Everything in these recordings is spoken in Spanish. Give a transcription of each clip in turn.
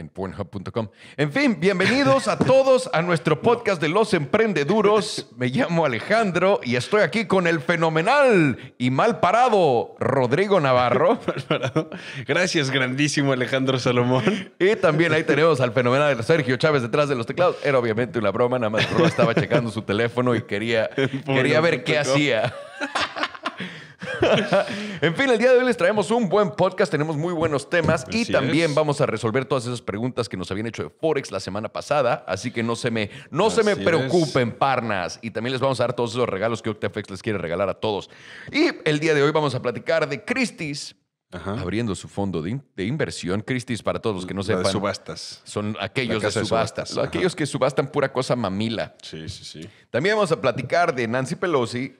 en En fin, bienvenidos a todos a nuestro podcast de los emprendeduros. Me llamo Alejandro y estoy aquí con el fenomenal y mal parado Rodrigo Navarro. Gracias, grandísimo Alejandro Salomón. Y también ahí tenemos al fenomenal Sergio Chávez detrás de los teclados. Era obviamente una broma, nada más estaba checando su teléfono y quería, quería ver qué hacía. en fin, el día de hoy les traemos un buen podcast, tenemos muy buenos temas y también vamos a resolver todas esas preguntas que nos habían hecho de Forex la semana pasada. Así que no se me, no se me preocupen, parnas. Y también les vamos a dar todos esos regalos que OctaFX les quiere regalar a todos. Y el día de hoy vamos a platicar de Christie's. abriendo su fondo de, inversión. Christie's, para todos los que no sepan. subastas. Son aquellos de subastas. aquellos que subastan pura cosa mamila. Sí, sí, sí. También vamos a platicar de Nancy Pelosi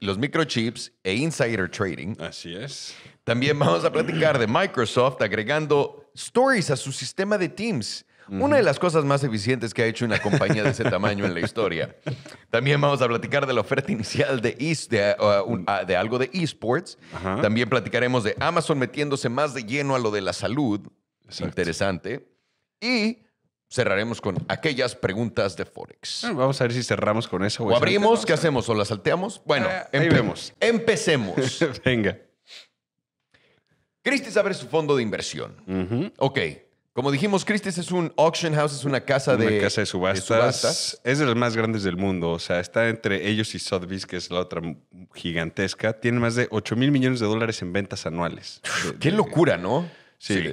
los microchips e insider trading. Así es. También vamos a platicar de Microsoft agregando stories a su sistema de Teams. Una de las cosas más eficientes que ha hecho una compañía de ese tamaño en la historia. También vamos a platicar de la oferta inicial de, e-, uh, uh, de, algo de esports. También platicaremos de Amazon metiéndose más de lleno a lo de la salud. Es Interesante. Y cerraremos con aquellas preguntas de Forex. Ah, vamos a ver si cerramos con eso. O, abrimos, ¿qué hacemos? ¿O la salteamos? Bueno, ah, empecemos. empecemos. Venga. Christie's abre su fondo de inversión. Ok. Como dijimos, Christie's es un auction house, es una casa de. subastas. subastas. Es de las más grandes del mundo. O sea, está entre ellos y Sotheby's, que es la otra gigantesca. Tiene más de 8 mil millones de dólares en ventas anuales. Qué locura, ¿no? sí. sí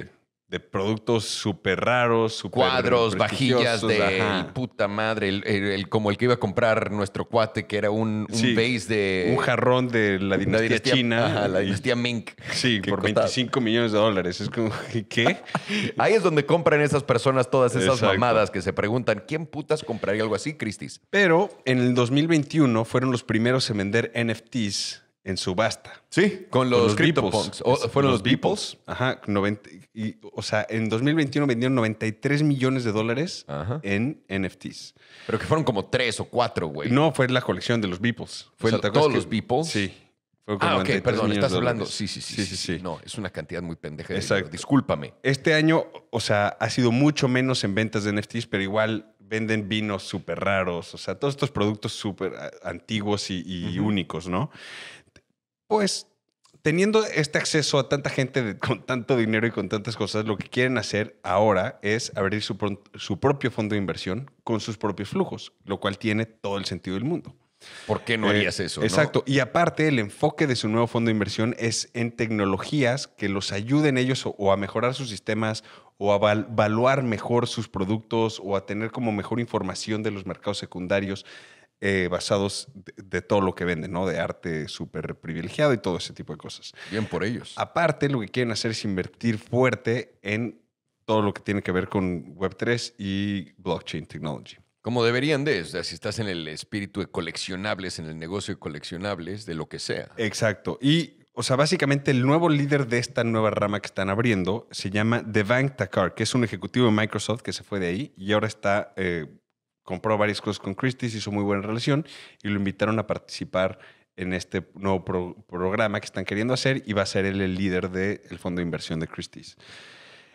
de productos súper raros, super cuadros, vajillas de puta madre, el, como el que iba a comprar nuestro cuate, que era un, un de. Un jarrón de la dinastía, china. la dinastía Mink. Sí, por 25 millones de dólares. Es como, ¿qué? Ahí es donde compran esas personas todas esas mamadas que se preguntan: ¿quién putas compraría algo así, Cristis? Pero en el 2021 fueron los primeros en vender NFTs en subasta. Sí. Con los, los fueron los, Beeples. Ajá. o sea, en 2021 vendieron 93 millones de dólares en NFTs. Pero que fueron como tres o cuatro, güey. No, fue la colección de los Beeples. Fue todos los Beeples. Sí. ah, ok, perdón, estás hablando. Sí sí sí, sí sí No, es una cantidad muy pendeja. Exacto. Discúlpame. Este año, o sea, ha sido mucho menos en ventas de NFTs, pero igual venden vinos súper raros, o sea, todos estos productos súper antiguos y, únicos, ¿no? pues teniendo este acceso a tanta gente con tanto dinero y con tantas cosas, lo que quieren hacer ahora es abrir su, propio fondo de inversión con sus propios flujos, lo cual tiene todo el sentido del mundo. ¿Por qué no eh, harías eso? Exacto. Y aparte, el enfoque de su nuevo fondo de inversión es en tecnologías que los ayuden ellos o, a mejorar sus sistemas o a evaluar mejor sus productos o a tener como mejor información de los mercados secundarios eh, basados de, todo lo que venden, ¿no? De arte súper privilegiado y todo ese tipo de cosas. Bien por ellos. Aparte, lo que quieren hacer es invertir fuerte en todo lo que tiene que ver con Web3 y blockchain technology. Como deberían de, si estás en el espíritu de coleccionables, en el negocio de coleccionables, de lo que sea. Exacto. Y, o sea, básicamente el nuevo líder de esta nueva rama que están abriendo se llama bank Takar, que es un ejecutivo de Microsoft que se fue de ahí y ahora está eh, compró varias cosas con Christie's, hizo muy buena relación y lo invitaron a participar en este nuevo programa que están queriendo hacer y va a ser él el líder del fondo de inversión de Christie's.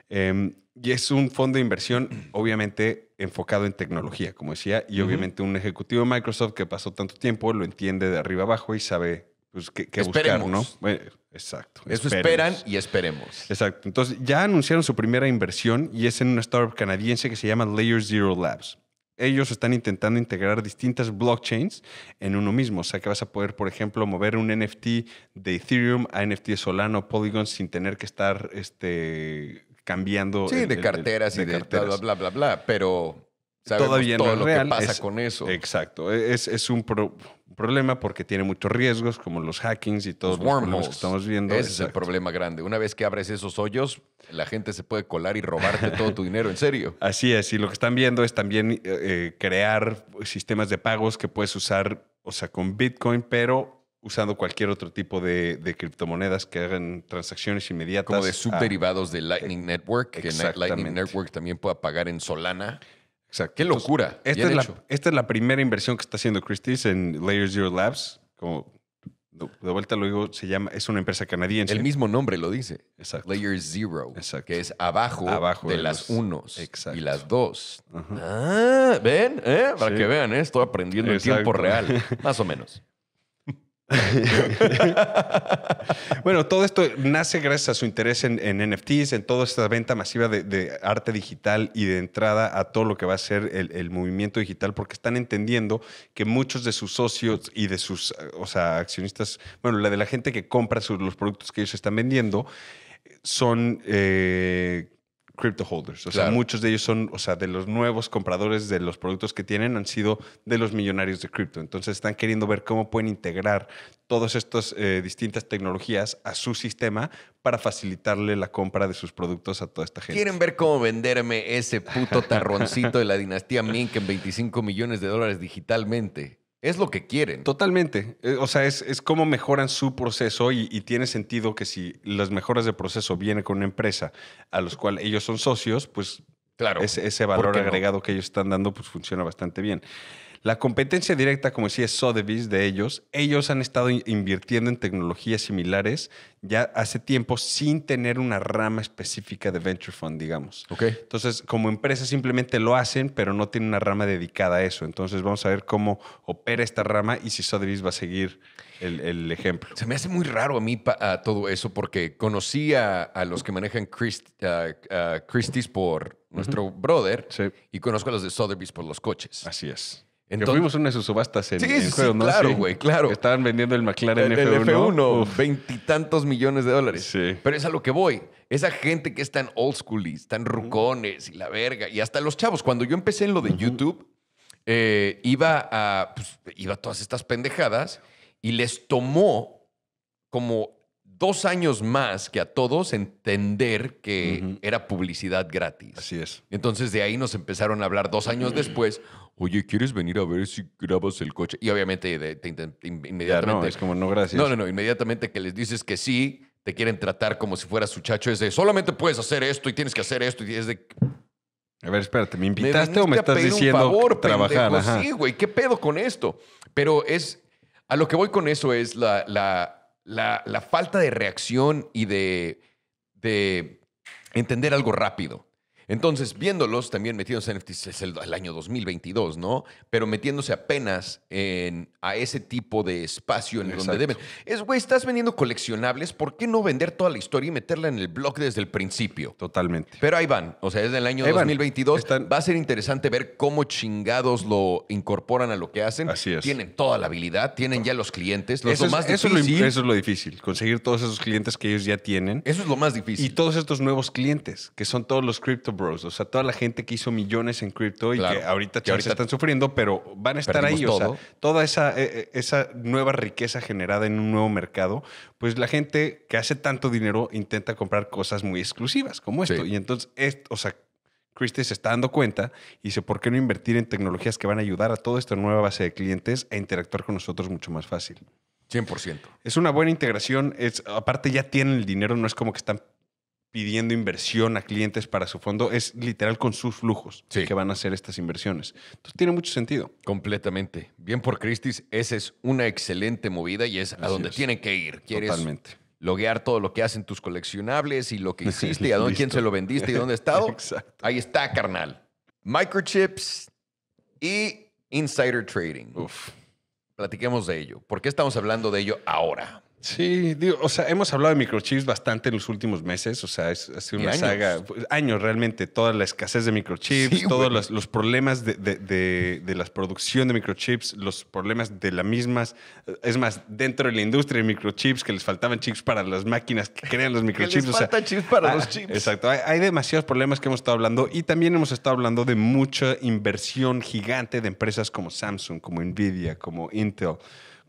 Em, y es un fondo de inversión obviamente enfocado en tecnología, como decía, y obviamente un ejecutivo de Microsoft que pasó tanto tiempo lo entiende de arriba abajo y sabe pues, qué, qué ¿no? Eh, exacto. Eso esperan y esperemos. Exacto. Entonces ya anunciaron su primera inversión y es en una startup canadiense que se llama Layer Zero Labs ellos están intentando integrar distintas blockchains en uno mismo. O sea que vas a poder, por ejemplo, mover un NFT de Ethereum a NFT de Solano, Polygon, sin tener que estar este, cambiando. Sí, de carteras y de, Bla, bla, bla, bla, Pero todavía todo lo que pasa con eso. Exacto. E-, es, un problema porque tiene muchos riesgos, como los hackings y todos los, que estamos viendo. Ese es el problema grande. Una vez que abres esos hoyos, la gente se puede colar y robarte todo tu dinero, en serio. Así es. Y lo que están viendo es también eh, eh, crear sistemas de pagos que puedes usar, o sea, con Bitcoin, pero usando cualquier otro tipo de, criptomonedas que hagan transacciones inmediatas. Como de subderivados de Lightning Network, que Lightning Network también pueda pagar en Solana. Exacto. Qué locura. esta, es la, primera inversión que está haciendo Christie's en Layer Zero Labs. Como de vuelta lo digo, se llama, es una empresa canadiense. El mismo nombre lo dice. Exacto. Layer Zero. Exacto. Que es abajo, de, las unos y las dos. Ah, ¿ven? ¿Eh? Para que vean, ¿eh? estoy aprendiendo en tiempo real. Más o menos. bueno, todo esto nace gracias a su interés en, NFTs, en toda esta venta masiva de, arte digital y de entrada a todo lo que va a ser el, movimiento digital, porque están entendiendo que muchos de sus socios y de sus o sea, accionistas, bueno, la de la gente que compra sus, los productos que ellos están vendiendo, son... Eh, crypto holders. O sea, muchos de ellos son, o sea, de los nuevos compradores de los productos que tienen han sido de los millonarios de cripto. Entonces están queriendo ver cómo pueden integrar todas estas eh, distintas tecnologías a su sistema para facilitarle la compra de sus productos a toda esta gente. Quieren ver cómo venderme ese puto tarroncito de la dinastía Mink en 25 millones de dólares digitalmente. Es lo que quieren. Totalmente. Eh, o sea, es, cómo mejoran su proceso y, tiene sentido que si las mejoras de proceso vienen con una empresa a los cual ellos son socios, pues claro, ese, valor agregado que ellos están dando pues funciona bastante bien. La competencia directa, como decía Sotheby's, de ellos, ellos han estado invirtiendo en tecnologías similares ya hace tiempo sin tener una rama específica de Venture Fund, digamos. Okay. Entonces, como empresa simplemente lo hacen, pero no tienen una rama dedicada a eso. Entonces, vamos a ver cómo opera esta rama y si Sotheby's va a seguir el, ejemplo. Se me hace muy raro a mí todo eso porque conocí a, los que manejan Christie's por nuestro brother y conozco a los de Sotheby's por los coches. Así es. Entonces, fuimos una de sus subastas en, sí, ¿no? Claro, güey, claro. Estaban vendiendo el McLaren F1. veintitantos millones de dólares. Pero es a lo que voy. Esa gente que es tan old schoolies, tan rucones y la verga. Y hasta los chavos. Cuando yo empecé en lo de YouTube, eh, iba a pues, iba a todas estas pendejadas y les tomó como dos años más que a todos entender que era publicidad gratis. Así es. Entonces de ahí nos empezaron a hablar dos años después. Oye, ¿quieres venir a ver si grabas el coche? Y obviamente de, inmediatamente. no, es como no, gracias. No, no, no. Inmediatamente que les dices que sí, te quieren tratar como si fueras su chacho. Es de solamente puedes hacer esto y tienes que hacer esto. Y es de. A ver, espérate, ¿me invitaste o me estás diciendo favor, trabajar? sí, güey, ¿qué pedo con esto? Pero es. A lo que voy con eso es la la, la falta de reacción y de, de entender algo rápido. Entonces, viéndolos también metidos en NFTs es el, año 2022, ¿no? Pero metiéndose apenas en, a ese tipo de espacio en donde deben. Es, güey, estás vendiendo coleccionables, ¿por qué no vender toda la historia y meterla en el blog desde el principio? Totalmente. Pero ahí van, o sea, desde el año 2022. Va a ser interesante ver cómo chingados lo incorporan a lo que hacen. Así es. Tienen toda la habilidad, tienen ya los clientes. eso, lo más difícil. Eso, es lo, difícil, conseguir todos esos clientes que ellos ya tienen. Eso es lo más difícil. Y todos estos nuevos clientes, que son todos los cripto, Bros, o sea, toda la gente que hizo millones en cripto y que ahorita, están sufriendo, pero van a estar ahí. O sea, toda esa, e, e, esa nueva riqueza generada en un nuevo mercado, pues la gente que hace tanto dinero intenta comprar cosas muy exclusivas como esto. Y entonces, o sea, Christie se está dando cuenta y dice, ¿por qué no invertir en tecnologías que van a ayudar a toda esta nueva base de clientes a interactuar con nosotros mucho más fácil? 100%. Es una buena integración. Es, aparte, ya tienen el dinero, no es como que están pidiendo inversión a clientes para su fondo, es literal con sus flujos que van a hacer estas inversiones. Entonces tiene mucho sentido. Completamente. Bien por Christie's, esa es una excelente movida y es a donde tienen que ir. ¿Quieres Totalmente. Loguear todo lo que hacen tus coleccionables y lo que hiciste y a dónde, quién se lo vendiste y dónde está. estado. Ahí está, carnal. Microchips y insider trading. Uf. Platiquemos de ello. ¿Por qué estamos hablando de ello ahora? Sí, digo, o sea, hemos hablado de microchips bastante en los últimos meses, o sea, es, ha sido una saga, pues, años realmente, toda la escasez de microchips, todos los, problemas de, de, la producción de microchips, los problemas de las mismas, es más, dentro de la industria de microchips, que les faltaban chips para las máquinas que crean los microchips. les faltan chips para ah, los chips. Exacto, hay, demasiados problemas que hemos estado hablando y también hemos estado hablando de mucha inversión gigante de empresas como Samsung, como Nvidia, como Intel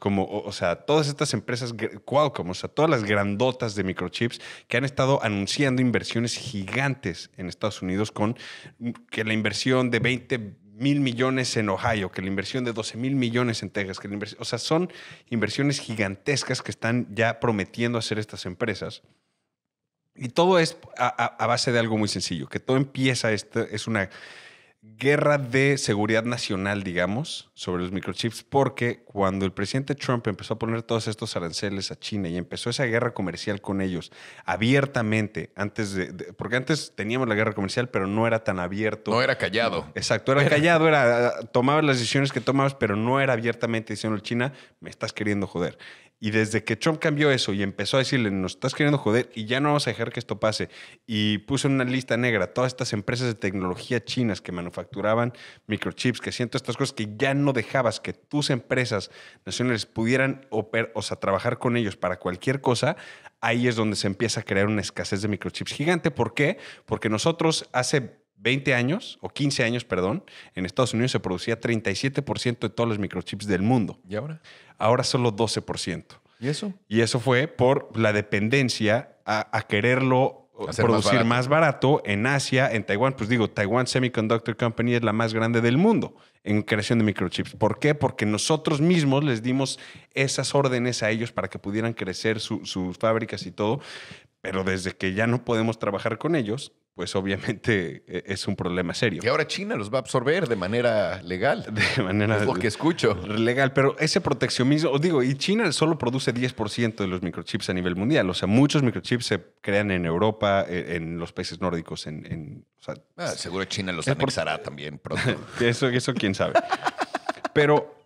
como, o, sea, todas estas empresas, Qualcomm, o sea, todas las grandotas de microchips que han estado anunciando inversiones gigantes en Estados Unidos con mm, que la inversión de 20 mil millones en Ohio, que la inversión de 12 mil millones en Texas, que o sea, son inversiones gigantescas que están ya prometiendo hacer estas empresas. Y todo es a, base de algo muy sencillo, que todo empieza, esto es una guerra de seguridad nacional, digamos, sobre los microchips, porque cuando el presidente Trump empezó a poner todos estos aranceles a China y empezó esa guerra comercial con ellos abiertamente, antes de, porque antes teníamos la guerra comercial, pero no era tan abierto. No era callado. Exacto, era, callado, era ah, tomabas las decisiones que tomabas, pero no era abiertamente diciendo China, me estás queriendo joder. Y desde que Trump cambió eso y empezó a decirle, nos estás queriendo joder y ya no vamos a dejar que esto pase, y puso en una lista negra todas estas empresas de tecnología chinas que manufacturaban microchips, que hacían todas estas cosas que ya no dejabas que tus empresas nacionales pudieran o sea, trabajar con ellos para cualquier cosa, ahí es donde se empieza a crear una escasez de microchips gigante. ¿Por qué? Porque nosotros hace 20 años, o 15 años, perdón, en Estados Unidos se producía 37% de todos los microchips del mundo. ¿Y ahora? Ahora solo 12%. ¿Y eso? Y eso fue por la dependencia a, quererlo producir más barato. en Asia, en Taiwán. Pues digo, Taiwan Semiconductor Company es la más grande del mundo en creación de microchips. ¿Por qué? Porque nosotros mismos les dimos esas órdenes a ellos para que pudieran crecer sus fábricas y todo. Pero desde que ya no podemos trabajar con ellos, pues obviamente e-, es un problema serio. Y ahora China los va a absorber de manera legal. De manera Es lo que escucho. Legal, pero ese proteccionismo, digo, y China solo produce 10% de los microchips a nivel mundial. O sea, muchos microchips se crean en Europa, e-, en, los países nórdicos, en... Ah, seguro China los anexará también pronto. eso, eso quién sabe. Pero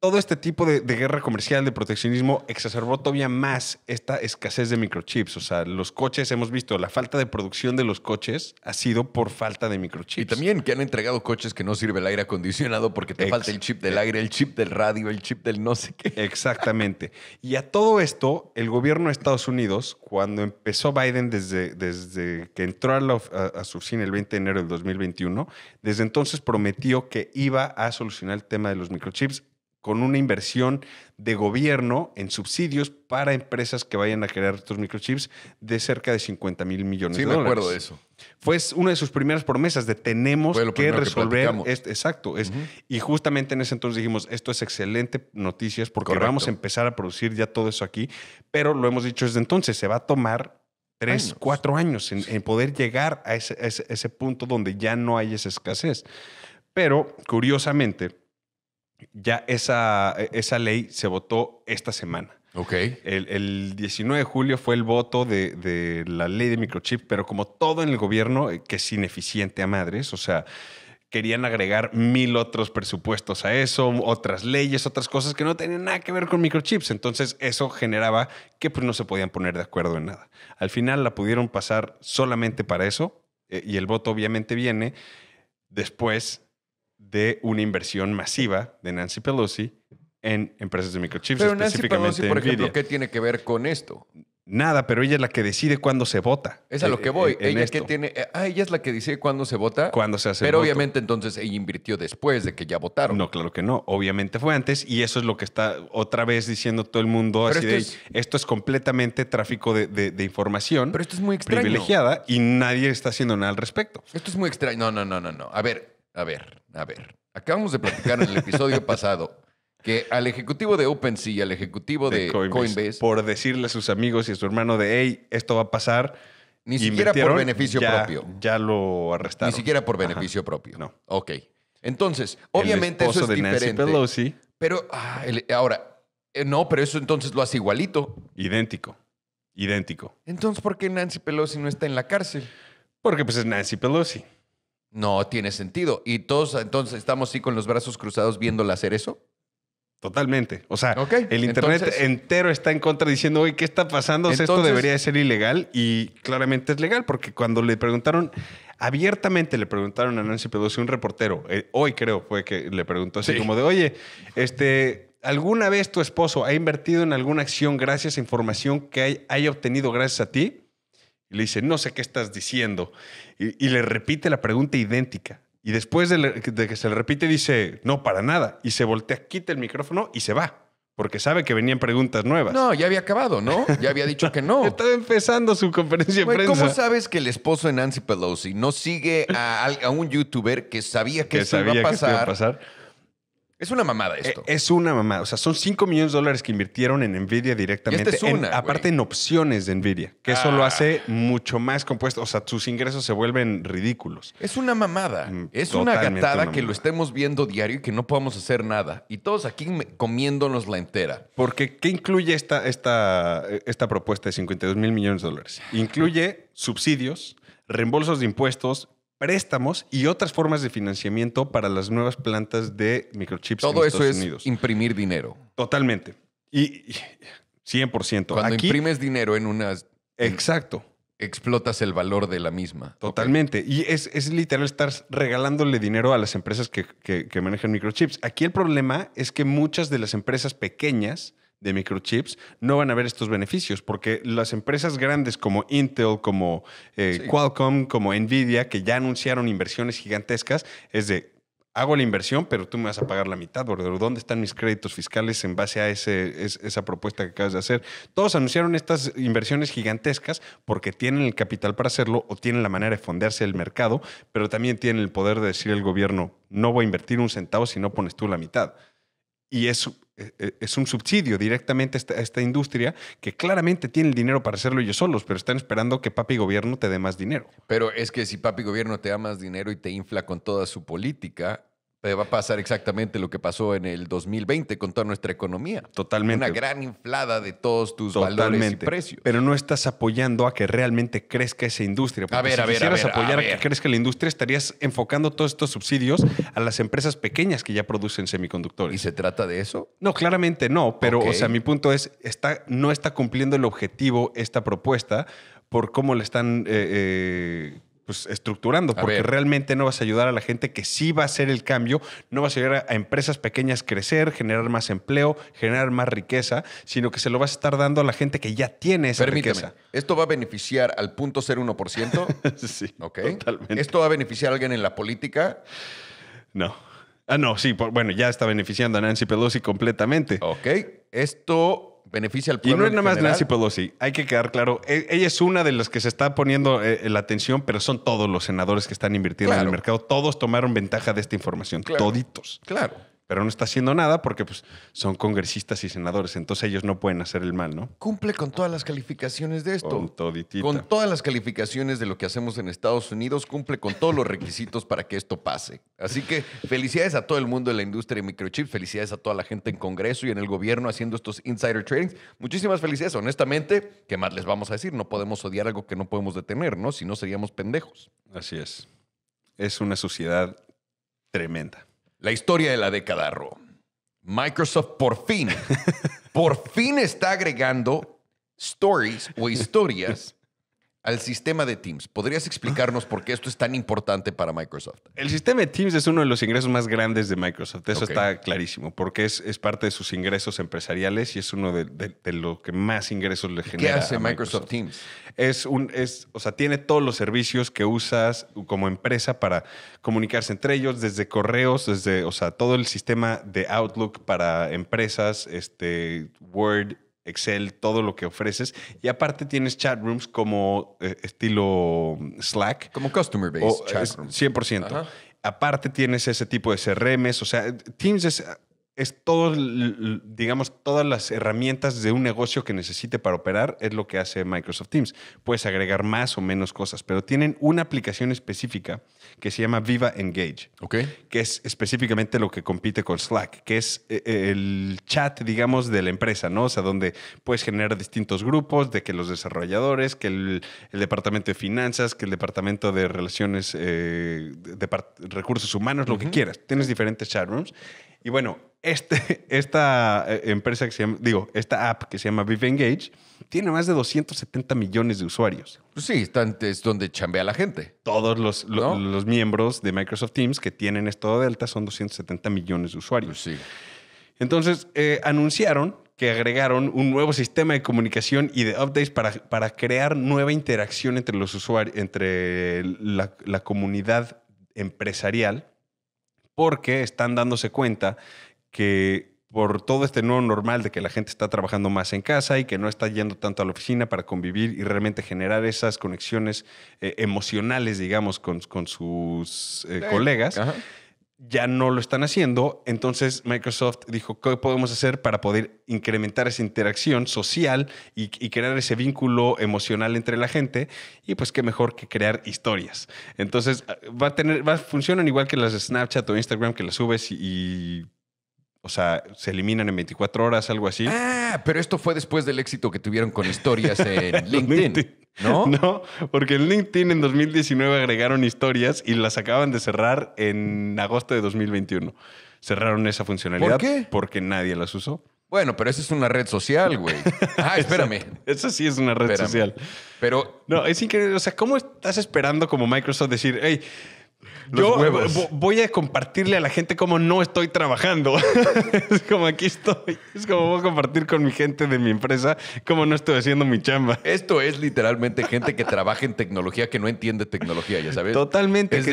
todo este tipo de, guerra comercial, de proteccionismo, exacerbó todavía más esta escasez de microchips. O sea, los coches, hemos visto, la falta de producción de los coches ha sido por falta de microchips. Y también que han entregado coches que no sirve el aire acondicionado porque te falta el chip del aire, el chip del radio, el chip del no sé qué. Exactamente. Y a todo esto, el gobierno de Estados Unidos, cuando empezó Biden desde, desde que entró a, su cine el 20 de enero del 2021, desde entonces prometió que iba a solucionar el tema de los microchips con una inversión de gobierno en subsidios para empresas que vayan a crear estos microchips de cerca de 50 mil millones de dólares. Sí, me acuerdo de eso. Fue una de sus primeras promesas de tenemos que resolver. Este, exacto. Y justamente en ese entonces dijimos, esto es excelente noticias porque vamos a empezar a producir ya todo eso aquí, pero lo hemos dicho desde entonces, se va a tomar tres, cuatro años en, poder llegar a ese, ese punto donde ya no hay esa escasez. Pero, curiosamente, ya esa, e, esa ley se votó esta semana. Ok. El, 19 de julio fue el voto de, la ley de microchip, pero como todo en el gobierno, eh, que es ineficiente a madres, o sea, querían agregar mil otros presupuestos a eso, otras leyes, otras cosas que no tenían nada que ver con microchips. Entonces eso generaba que pues, no se podían poner de acuerdo en nada. Al final la pudieron pasar solamente para eso, eh, y el voto obviamente viene después de una inversión masiva de Nancy Pelosi en empresas de microchips, pero Nancy Pelosi, por ejemplo, ¿qué tiene que ver con esto? Nada, pero ella es la que decide cuándo se vota. Es a lo eh, que eh, voy. ella que tiene. Ah, ella es la que decide cuándo se vota. Cuando se hace. Pero obviamente entonces ella invirtió después de que ya votaron. No, claro que no. Obviamente fue antes y eso es lo que está otra vez diciendo todo el mundo. así esto de es... esto es completamente tráfico de, de, información. Pero esto es muy extraño. Privilegiada y nadie está haciendo nada al respecto. Esto es muy extraño. No, no, no, no, no. A ver, a ver, a ver. Acabamos de platicar en el episodio pasado que al ejecutivo de OpenSea y al ejecutivo de, Coinbase, por decirle a sus amigos y a su hermano de, hey, esto va a pasar. Ni siquiera por beneficio propio. Ya lo arrestaron. Ni siquiera por beneficio propio. No. Ok. Entonces, obviamente eso es diferente. Nancy Pelosi. Pero ah, ahora, eh, no, pero eso entonces lo hace igualito. Idéntico. Idéntico. Entonces, ¿por qué Nancy Pelosi no está en la cárcel? Porque pues es Nancy Pelosi. No tiene sentido. Y todos entonces estamos así con los brazos cruzados viéndola hacer eso. Totalmente. O sea, el Internet entero está en contra diciendo, oye, ¿qué está pasando? Esto debería de ser ilegal y claramente es legal porque cuando le preguntaron, abiertamente le preguntaron a Nancy Pelosi, un reportero, eh, hoy creo fue que le preguntó así como de, oye, este, ¿alguna vez tu esposo ha invertido en alguna acción gracias a información que haya obtenido gracias a ti? Y le dice, no sé qué estás diciendo. Y, le repite la pregunta idéntica. Y después de, que se le repite, dice, no, para nada. Y se voltea, quita el micrófono y se va. Porque sabe que venían preguntas nuevas. No, ya había acabado, ¿no? Ya había dicho que no. Estaba empezando su conferencia de prensa. ¿Cómo sabes que el esposo de Nancy Pelosi no sigue a, un youtuber que sabía que, se iba a pasar, que iba a pasar? Es una mamada e esto. Es, una mamada. O sea, son 5 millones de dólares que invirtieron en Nvidia directamente. aparte en opciones de Nvidia, que eso lo ah. hace mucho más compuesto. O sea, tus ingresos se vuelven ridículos. Es una mamada. Mm, es una gatada que lo estemos viendo diario y que no podamos hacer nada. Y todos aquí comiéndonos la entera. Porque, ¿qué incluye esta, esta, esta propuesta de 52 mil millones de dólares? Incluye subsidios, reembolsos de impuestos, préstamos y otras formas de financiamiento para las nuevas plantas de microchips. Todo eso es imprimir dinero. Totalmente. Y 100%. Cuando imprimes dinero en unas... Exacto. Explotas el valor de la misma. Totalmente. Y es, es, literal estar regalándole dinero a las empresas que, que, que manejan microchips. Aquí el problema es que muchas de las empresas pequeñas de microchips, no van a ver estos beneficios, porque las empresas grandes como Intel, como eh, Qualcomm, como Nvidia, que ya anunciaron inversiones gigantescas, es de, hago la inversión, pero tú me vas a pagar la mitad, ¿verdad? ¿Dónde están mis créditos fiscales en base a esa propuesta que acabas de hacer? Todos anunciaron estas inversiones gigantescas porque tienen el capital para hacerlo o tienen la manera de fondearse el mercado, pero también tienen el poder de decir el gobierno, no voy a invertir un centavo si no pones tú la mitad. Y eso eh, eh, es un subsidio directamente a esta, industria que claramente tiene el dinero para hacerlo ellos solos, pero están esperando que papi gobierno te dé más dinero. Pero es que si papi gobierno te da más dinero y te infla con toda su política, va a pasar exactamente lo que pasó en el 2020 con toda nuestra economía. Totalmente. Una gran inflada de todos tus valores y precios. Pero no estás apoyando a que realmente crezca esa industria. a ver, a ver, quisieras a ver, apoyar a, que crezca la industria, estarías enfocando todos estos subsidios a las empresas pequeñas que ya producen semiconductores. ¿Y se trata de eso? No, claramente no. Pero, o sea, mi punto es, está, no está cumpliendo el objetivo esta propuesta por cómo le están eh, eh, pues, estructurando, porque realmente no vas a ayudar a la gente que sí va a hacer el cambio, no vas a ayudar a, empresas pequeñas crecer, generar más empleo, generar más riqueza, sino que se lo vas a estar dando a la gente que ya tiene esa riqueza. ¿Esto va a beneficiar al punto 0.1%? sí, ok totalmente. ¿Esto va a beneficiar a alguien en la política? No. Ah, no, sí, bueno, ya está beneficiando a Nancy Pelosi completamente. Ok. Esto beneficia al pueblo. Y no es nada más Nancy Pelosi, hay que quedar claro, e, ella es una de las que se está poniendo eh, eh, la atención, pero son todos los senadores que están invirtiendo en el mercado, todos tomaron ventaja de esta información, toditos. Claro pero no está haciendo nada porque pues, son congresistas y senadores, entonces ellos no pueden hacer el mal, ¿no? Cumple con todas las calificaciones de esto. Con Con todas las calificaciones de lo que hacemos en Estados Unidos, cumple con todos los requisitos para que esto pase. Así que felicidades a todo el mundo de la industria de microchips, felicidades a toda la gente en Congreso y en el gobierno haciendo estos insider tradings. Muchísimas felicidades, honestamente, ¿qué más les vamos a decir? No podemos odiar algo que no podemos detener, ¿no? Si no seríamos pendejos. Así es. Es una sociedad tremenda. La historia de la década, Ro. Microsoft por fin, por fin está agregando stories o historias al sistema de Teams. ¿Podrías explicarnos por qué esto es tan importante para Microsoft? El sistema de Teams es uno de los ingresos más grandes de Microsoft, eso está clarísimo, porque es, parte de sus ingresos empresariales y es uno de, los lo que más ingresos le genera. ¿Qué hace Microsoft, Microsoft, Teams? Es un, es, o sea, tiene todos los servicios que usas como empresa para comunicarse entre ellos, desde correos, desde, o sea, todo el sistema de Outlook para empresas, este, Word, Excel, todo lo que ofreces. Y aparte tienes chat rooms como eh, estilo mm, Slack. Como customer base. chat rooms. 100%. Aparte tienes ese tipo de CRMs. O sea, Teams es, es todo, digamos, todas las herramientas de un negocio que necesite para operar es lo que hace Microsoft Teams. Puedes agregar más o menos cosas, pero tienen una aplicación específica que se llama Viva Engage, que es específicamente lo que compite con Slack, que es eh, eh, el chat, digamos, de la empresa, ¿no? O sea, donde puedes generar distintos grupos, de que los desarrolladores, que el, departamento de finanzas, que el departamento de relaciones, eh, de, recursos humanos, lo que quieras. Tienes diferentes chat rooms. Y bueno, este, esta eh, empresa que se digo, esta app que se llama Vive Engage, tiene más de 270 millones de usuarios. Pues sí, es donde chambea la gente. Todos los, miembros de Microsoft Teams que tienen esto de delta son 270 millones de usuarios. Pues sí. Entonces, eh, anunciaron que agregaron un nuevo sistema de comunicación y de updates para, para crear nueva interacción entre los usuarios, entre la comunidad empresarial, porque están dándose cuenta que por todo este nuevo normal de que la gente está trabajando más en casa y que no está yendo tanto a la oficina para convivir y realmente generar esas conexiones eh, emocionales, digamos, con, sus eh, colegas. Ya no lo están haciendo, entonces Microsoft dijo, ¿qué podemos hacer para poder incrementar esa interacción social y, crear ese vínculo emocional entre la gente? Y pues qué mejor que crear historias. Entonces, ah, va a tener, va, funcionan igual que las de Snapchat o Instagram que las subes y o sea, se eliminan en 24 horas, algo así. Ah, pero esto fue después del éxito que tuvieron con historias en LinkedIn. ¿No? No, porque en LinkedIn en 2019 agregaron historias y las acaban de cerrar en agosto de 2021. Cerraron esa funcionalidad. ¿Por qué? Porque nadie las usó. Bueno, pero esa es una red social, güey. Ah, espérame. esa sí es una red social. Pero. No, es increíble. O sea, ¿cómo estás esperando como Microsoft decir, hey, yo voy a compartirle a la gente cómo no estoy trabajando. es como aquí estoy. Es como voy a compartir con mi gente de mi empresa cómo no estoy haciendo mi chamba. Esto es literalmente gente que trabaja en tecnología que no entiende tecnología, ya sabes. Totalmente. Es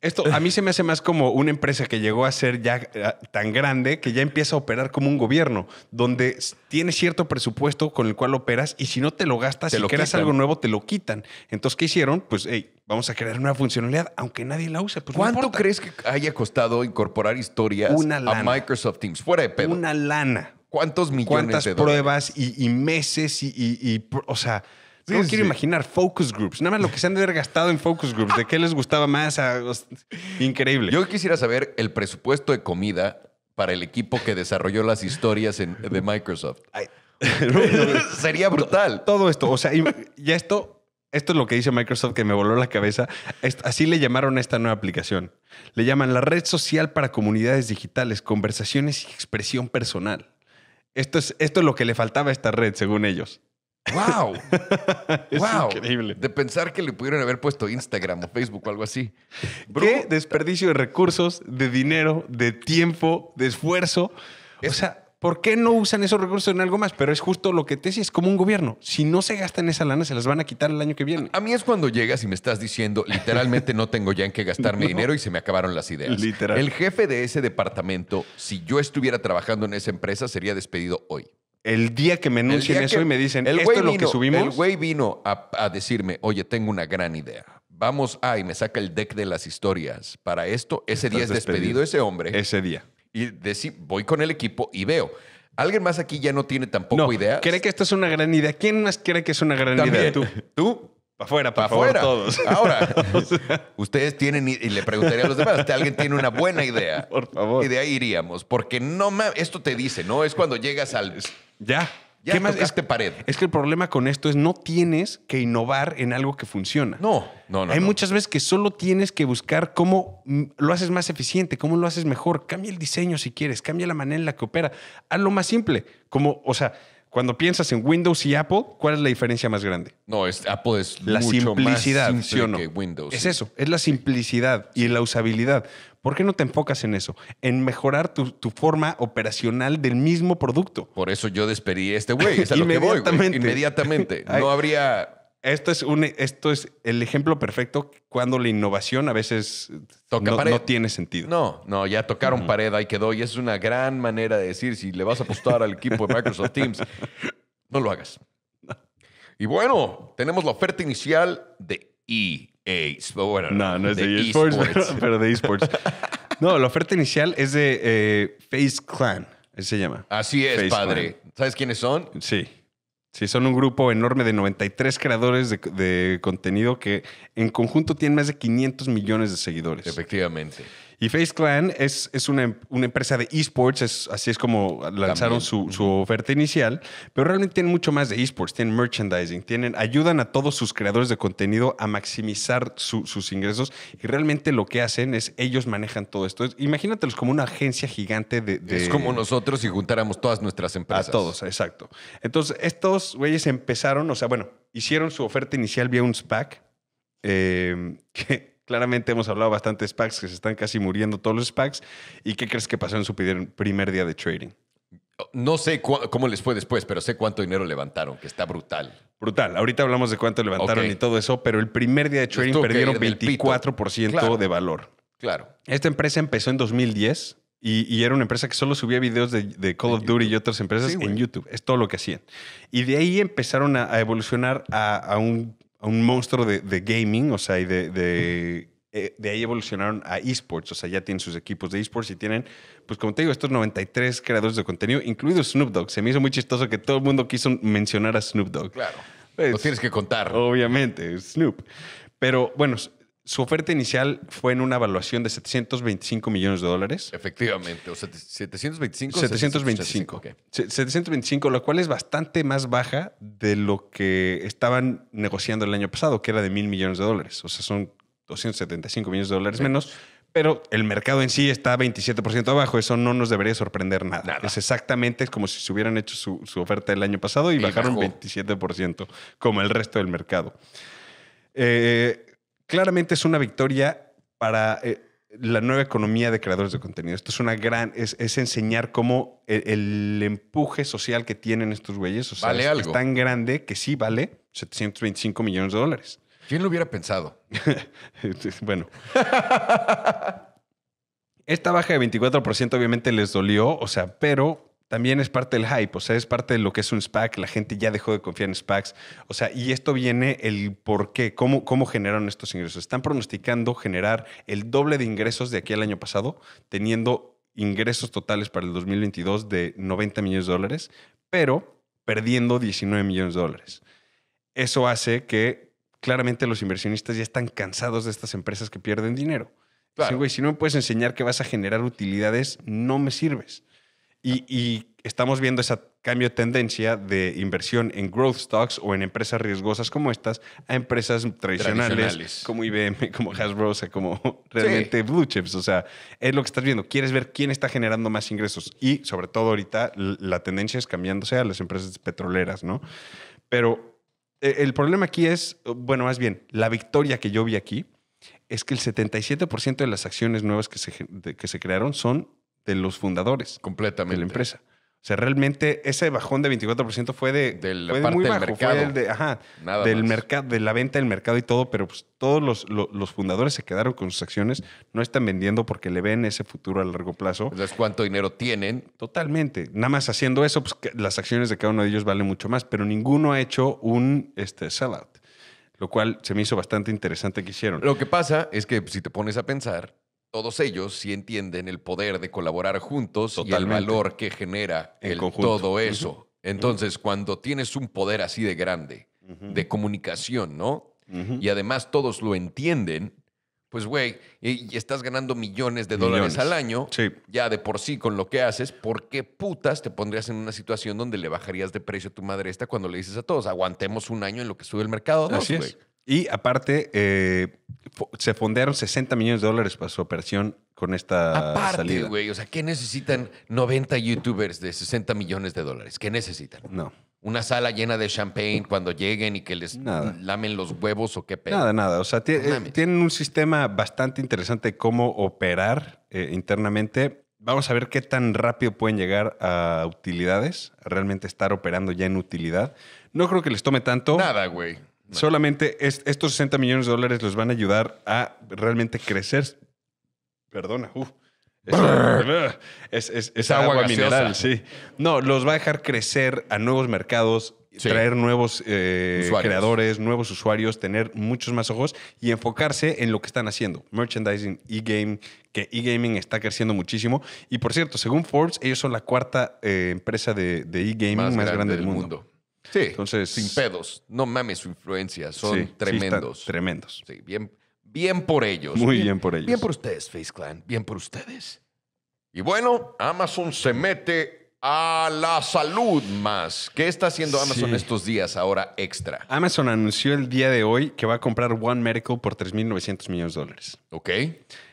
esto a mí se me hace más como una empresa que llegó a ser ya eh, tan grande que ya empieza a operar como un gobierno, donde tienes cierto presupuesto con el cual operas y si no te lo gastas, si lo creas algo nuevo, te lo quitan. Entonces, ¿qué hicieron? Pues, hey, vamos a crear una funcionalidad, aunque nadie la use. Pues, ¿Cuánto crees que haya costado incorporar historias a Microsoft Teams? Fuera de pedo. Una lana. ¿Cuántos millones ¿Cuántas pruebas y, meses y, o sea, no quiero imaginar focus groups. Nada más lo que se han de haber gastado en focus groups. ¿De qué les gustaba más? Ah, increíble. Yo quisiera saber el presupuesto de comida para el equipo que desarrolló las historias de Microsoft. Sería brutal. Todo esto, o sea, y esto esto es lo que dice Microsoft que me voló la cabeza. Así le llamaron a esta nueva aplicación. Le llaman la red social para comunidades digitales, conversaciones y expresión personal. Esto es, esto es lo que le faltaba a esta red, según ellos. ¡Wow! wow. increíble. De pensar que le pudieron haber puesto Instagram o Facebook o algo así. ¡Qué desperdicio de recursos, de dinero, de tiempo, de esfuerzo! o sea, ¿por qué no usan esos recursos en algo más? Pero es justo lo que te decía, es como un gobierno. Si no se gastan esa lana, se las van a quitar el año que viene. A, mí es cuando llegas y me estás diciendo, literalmente no tengo ya en qué gastarme dinero y se me acabaron las ideas. Literal. El jefe de ese departamento, si yo estuviera trabajando en esa empresa, sería despedido hoy el día que me anuncien eso y me dicen, el esto es lo que subimos. El güey vino a, decirme, oye, tengo una gran idea. Vamos a, ah, y me saca el deck de las historias. Para esto, ese día es despedido. ese hombre. Ese día. Y decí, voy con el equipo y veo. Alguien más aquí ya no tiene tampoco idea. Cree que esto es una gran idea. ¿Quién más cree que es una gran idea? Tú para afuera, para afuera. Ahora, ustedes tienen, y le preguntaría a los demás, alguien tiene una buena idea. Por favor. Y de ahí iríamos, porque no me, esto te dice, ¿no? Es cuando llegas al... Ya. ¿Qué más es pared? Es que el problema con esto es no tienes que innovar en algo que funciona. No, no, no. Hay muchas veces que solo tienes que buscar cómo lo haces más eficiente, cómo lo haces mejor. Cambia el diseño si quieres, cambia la manera en la que opera. Hazlo más simple. Como, o sea, cuando piensas en Windows y Apple, ¿cuál es la diferencia más grande? No, es, Apple es la mucho simplicidad, más simple que Windows. Es eso, es la simplicidad y la usabilidad. ¿Por qué no te enfocas en eso? En mejorar tu, tu forma operacional del mismo producto. Por eso yo despedí a este güey. Es voy. Inmediatamente. no habría esto es, un, esto es el ejemplo perfecto cuando la innovación a veces Toca no, pared. no tiene sentido. No, no, ya tocaron pared, ahí quedó. Y es una gran manera de decir, si le vas a apostar al equipo de Microsoft Teams, no lo hagas. Y bueno, tenemos la oferta inicial de EA. Bueno, no, no es de, e eSports, pero de eSports. no, la oferta inicial es de eh, Face Clan, ese se llama. Así es, padre. ¿Sabes quiénes son? Sí. Sí, son un grupo enorme de 93 creadores de, contenido que en conjunto tienen más de 500 millones de seguidores. Efectivamente. Y Face Clan es, es una, em, empresa de esports, así es como lanzaron su, oferta inicial, pero realmente tienen mucho más de esports, tienen merchandising, tienen, ayudan a todos sus creadores de contenido a maximizar sus ingresos y realmente lo que hacen es ellos manejan todo esto. Imagínatelos como una agencia gigante de... es como nosotros si juntáramos todas nuestras empresas. A todos, exacto. Entonces, estos güeyes empezaron, o sea, bueno, hicieron su oferta inicial vía un SPAC. Eh, que Claramente hemos hablado bastante de SPACs que se están casi muriendo todos los SPACs. ¿Y qué crees que pasó en su primer día de trading? No sé cómo les fue después, pero sé cuánto dinero levantaron, que está brutal. Brutal. Ahorita hablamos de cuánto levantaron y todo eso, pero el primer día de trading perdieron 24% de valor. Claro. Esta empresa empezó en 2010 y, era una empresa que solo subía videos de, Call of Duty y otras empresas en YouTube. Es todo lo que hacían. Y de ahí empezaron a, evolucionar a un un monstruo de, gaming, o sea, y de, eh, de, ahí evolucionaron a esports, o sea, ya tienen sus equipos de esports y tienen, pues como te digo, estos 93 creadores de contenido, incluido Snoop Dogg. Se me hizo muy chistoso que todo el mundo quiso mencionar a Snoop Dogg. Claro. Lo tienes que contar. Obviamente, Snoop. Pero bueno, su oferta inicial fue en una evaluación de 725 millones de dólares. Efectivamente, 725. 725. 725, 725, lo cual es bastante más baja de lo que estaban negociando el año pasado, que era de mil millones de dólares. O sea, son 275 millones de dólares menos, pero el mercado en sí está 27% abajo. Eso no nos debería sorprender nada. Es exactamente como si se hubieran hecho su, oferta el año pasado y, bajaron 27%, como el resto del mercado. Eh, claramente es una victoria para eh, la nueva economía de creadores de contenido. Esto es una gran, es, enseñar cómo el, empuje social que tienen estos güeyes, es tan grande que sí vale 725 millones de dólares. ¿Quién lo hubiera pensado? bueno. Esta baja de 24% obviamente les dolió, o sea, pero también es parte del hype, o sea, es parte de lo que es un SPAC, la gente ya dejó de confiar en SPACs, o sea, y esto viene el por qué, cómo, cómo generaron estos ingresos. Están pronosticando generar el doble de ingresos de aquí al año pasado, teniendo ingresos totales para el 2022 de 90 millones de dólares, pero perdiendo 19 millones de dólares. Eso hace que claramente los inversionistas ya están cansados de estas empresas que pierden dinero. Claro. güey, si no me puedes enseñar que vas a generar utilidades, no me sirves. Y, estamos viendo ese cambio de tendencia de inversión en growth stocks o en empresas riesgosas como estas a empresas tradicionales, como IBM, como Hasbro, o sea, como realmente blue chips. O sea, es lo que estás viendo. Quieres ver quién está generando más ingresos. Y sobre todo ahorita la tendencia es cambiándose a las empresas petroleras, ¿no? Pero e, el problema aquí es, bueno, más bien, la victoria que yo vi aquí es que el 77% de las acciones nuevas que que se crearon son de los fundadores. Completamente. De la empresa. O sea, realmente ese bajón de 24% fue de, parte muy bajo, mercado. de, ajá, del mercado, de la venta del mercado y todo, pero pues, todos los, los, fundadores se quedaron con sus acciones, no están vendiendo porque le ven ese futuro a largo plazo. Entonces, pues, ¿cuánto dinero tienen? Totalmente. Nada más haciendo eso, pues las acciones de cada uno de ellos valen mucho más, pero ninguno ha hecho un este, sellout, lo cual se me hizo bastante interesante que hicieron. Lo que pasa es que pues, si te pones a pensar, todos ellos sí entienden el poder de colaborar juntos y el valor que genera el todo eso. Entonces, cuando tienes un poder así de grande, de comunicación, ¿no? Y además todos lo entienden, pues güey, y, estás ganando millones de dólares al año, ya de por sí con lo que haces, ¿por qué putas te pondrías en una situación donde le bajarías de precio a tu madre esta cuando le dices a todos, aguantemos un año en lo que sube el mercado? Así y aparte, eh, se fondearon 60 millones de dólares para su operación con esta aparte, güey, o sea, ¿qué necesitan 90 youtubers de 60 millones de dólares? ¿Qué necesitan? No. ¿Una sala llena de champagne cuando lleguen y que les lamen los huevos o qué pedo? Nada, nada. O sea, eh, tienen un sistema bastante interesante de cómo operar eh, internamente. Vamos a ver qué tan rápido pueden llegar a utilidades, realmente estar operando ya en utilidad. No creo que les tome tanto. Nada, güey. Solamente estos 60 millones de dólares los van a ayudar a realmente crecer. Perdona, uh, es, agua, mineral, sí. No, los va a dejar crecer a nuevos mercados, traer nuevos eh, creadores, nuevos usuarios, tener muchos más ojos y enfocarse en lo que están haciendo. Merchandising, e-game, que e-gaming está creciendo muchísimo. Y por cierto, según Forbes, ellos son la cuarta eh, empresa de e-gaming más, grande, del, mundo. Sí. Entonces. Sin pedos. No mames su influencia. Son tremendos. tremendos. bien, bien por ellos. Muy bien, por ellos. Bien por ustedes, FaceClan. Bien por ustedes. Y bueno, Amazon se mete a la salud más. ¿Qué está haciendo Amazon estos días ahora extra? Amazon anunció el día de hoy que va a comprar One Medical por 3.900 millones de dólares. Ok.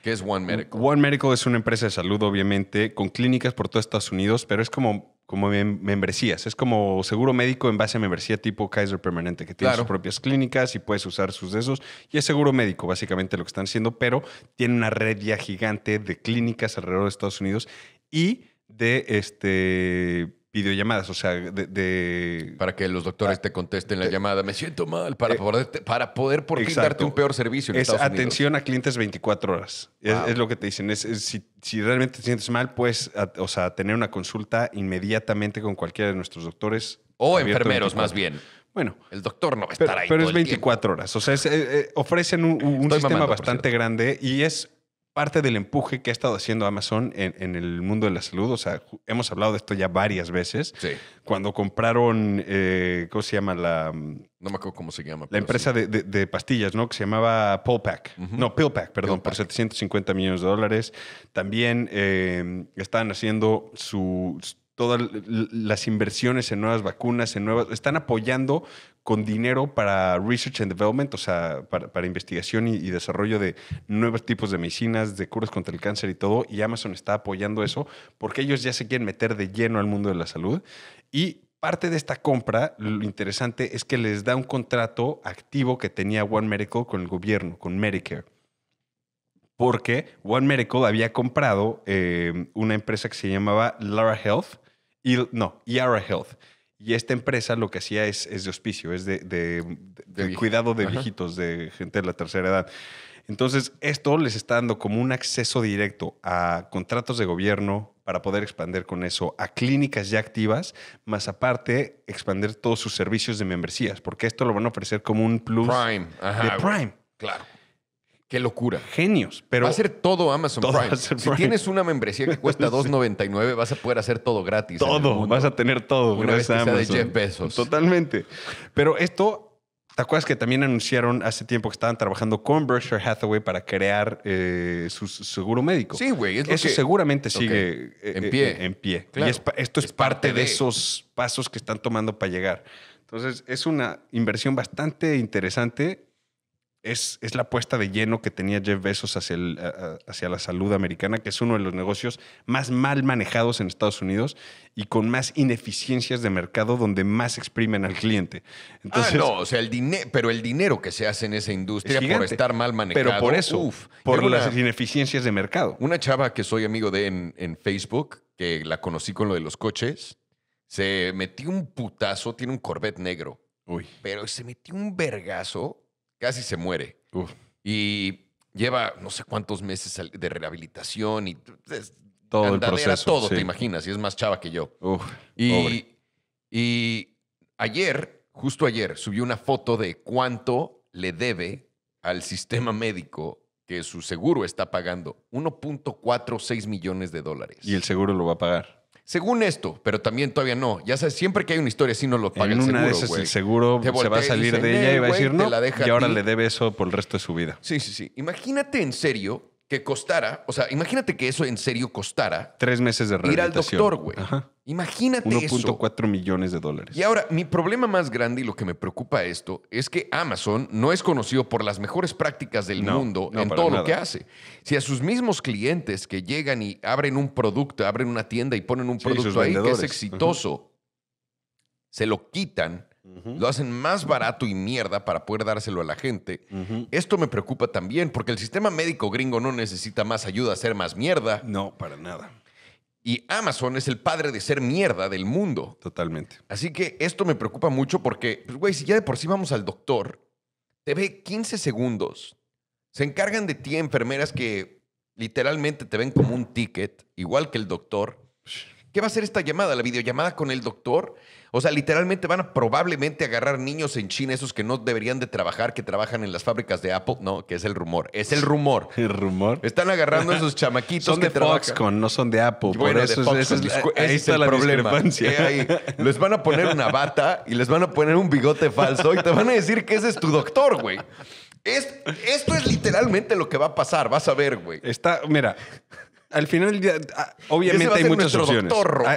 ¿Qué es One Medical? One Medical es una empresa de salud, obviamente, con clínicas por todo Estados Unidos, pero es como como membresías. Es como seguro médico en base a membresía tipo Kaiser Permanente, que tiene sus propias clínicas y puedes usar sus de esos. Y es seguro médico, básicamente lo que están haciendo, pero tiene una red ya gigante de clínicas alrededor de Estados Unidos y de este videollamadas, o sea, de... Para que los doctores ah, te contesten la llamada, me siento mal, para, eh, poder, para poder por fin darte un peor servicio. es atención a clientes 24 horas, es, lo que te dicen, si, realmente te sientes mal, puedes, o sea, tener una consulta inmediatamente con cualquiera de nuestros doctores. O enfermeros más bien. Bueno. El doctor no va a estar ahí. Pero es 24 horas. O sea, eh, eh, ofrecen un, sistema bastante grande y es parte del empuje que ha estado haciendo Amazon en, el mundo de la salud. O sea, hemos hablado de esto ya varias veces. Sí. Cuando compraron, eh, ¿cómo se llama? La, mm, no me acuerdo cómo se llama. La empresa de, pastillas, ¿no? Que se llamaba Pillpack. No, Pillpack, perdón, por 750 millones de dólares. También eh, están haciendo su todas las inversiones en nuevas vacunas, en nuevas, están apoyando con dinero para research and development, o sea, para, investigación y, desarrollo de nuevos tipos de medicinas, de curas contra el cáncer y todo, y Amazon está apoyando eso porque ellos ya se quieren meter de lleno al mundo de la salud. Y parte de esta compra, lo interesante es que les da un contrato activo que tenía One Medical con el gobierno, con Medicare. Porque One Medical había comprado eh, una empresa que se llamaba Lara Health, y, no, Yara Health y esta empresa lo que hacía es, es de hospicio, es de, cuidado de viejitos, de gente de la tercera edad. Entonces, esto les está dando como un acceso directo a contratos de gobierno para poder expandir con eso, a clínicas ya activas, más aparte expandir todos sus servicios de membresías, porque esto lo van a ofrecer como un plus Prime. Ajá. de Prime. Claro. Qué locura. Genios. Pero va a ser todo Amazon Prime. Si tienes una membresía que cuesta $2.99, vas a poder hacer todo gratis. Todo. Vas a tener todo. Una de Totalmente. Pero esto ¿Te acuerdas que también anunciaron hace tiempo que estaban trabajando con Berkshire Hathaway para crear eh, su seguro médico? Sí, güey. Eso seguramente sigue eh, en, eh, pie. en pie. Y esto es, parte, de... esos pasos que están tomando para llegar. Entonces, es una inversión bastante interesante es, la apuesta de lleno que tenía Jeff Bezos hacia, hacia la salud americana, que es uno de los negocios más mal manejados en Estados Unidos y con más ineficiencias de mercado donde más exprimen al cliente. Entonces, ah, no, o sea, el dinero, pero el dinero que se hace en esa industria por estar mal manejado. Pero por eso, por las ineficiencias de mercado. Una chava que soy amigo de en, en Facebook, que la conocí con lo de los coches, se metió un putazo, tiene un Corvette negro. Uy. Pero se metió un vergazo casi se muere. Y lleva no sé cuántos meses de rehabilitación y todo el proceso. Todo, te imaginas, y es más chava que yo. y, ayer, justo ayer, subió una foto de cuánto le debe al sistema médico que su seguro está pagando. 1.46 millones de dólares. Y el seguro lo va a pagar. Según esto, pero también todavía no. Ya sabes, siempre que hay una historia así no lo paga en el una seguro, el seguro se va a salir de ella y va a decir no. y ahora le debe eso por el resto de su vida. Sí, sí, sí. Imagínate en serio que costara, o sea, imagínate que eso en serio costara. Tres meses de rehabilitación. Ir al doctor, güey. Imagínate eso. 1.4 millones de dólares. Y ahora, mi problema más grande y lo que me preocupa esto es que Amazon no es conocido por las mejores prácticas del mundo en todo lo que hace. Si a sus mismos clientes que llegan y abren un producto, abren una tienda y ponen un producto ahí que es exitoso, se lo quitan lo hacen más barato y mierda para poder dárselo a la gente. Esto me preocupa también, porque el sistema médico gringo no necesita más ayuda a ser más mierda. No, para nada. Y Amazon es el padre de ser mierda del mundo. Totalmente. Así que esto me preocupa mucho porque, pues, güey, si ya de por sí vamos al doctor, te ve 15 segundos. Se encargan de ti enfermeras que literalmente te ven como un ticket, igual que el doctor ¿Qué va a ser esta llamada? ¿La videollamada con el doctor? O sea, literalmente van a probablemente agarrar niños en China, esos que no deberían de trabajar, que trabajan en las fábricas de Apple. No, que es el rumor. Es el rumor. El rumor. Están agarrando esos chamaquitos son de trabajan. Foxconn, no son de Apple. Bueno, Por eso es, es, el problema. Eh, les van a poner una bata y les van a poner un bigote falso y te van a decir que ese es tu doctor, güey. Es, esto es literalmente lo que va a pasar. Vas a ver, güey. Está, mira, al final del día, ah, obviamente hay muchas opciones.